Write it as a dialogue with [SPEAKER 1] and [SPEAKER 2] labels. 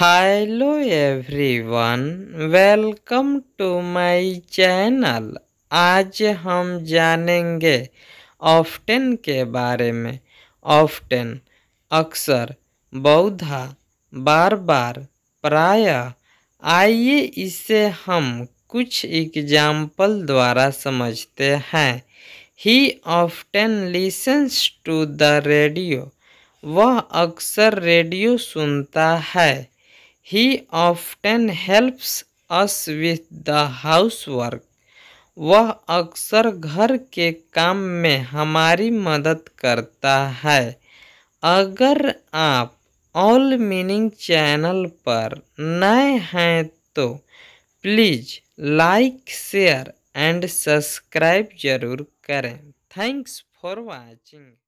[SPEAKER 1] hello everyone welcome to my channel आज हम जानेंगे ऑफ्टेन के बारे में ऑफ्टेन अक्सर बौधा बार बार प्राय आइए इसे हम कुछ एग्जाम्पल द्वारा समझते हैं he often listens to the radio वह अक्सर रेडियो सुनता है he often helps us with the house work वह अक्सर घर के काम में हमारी मदद करता है अगर आप ऑल मीनिंग चैनल पर नए हैं तो please like share and subscribe जरूर करें
[SPEAKER 2] थैंक्स फॉर वाचिंग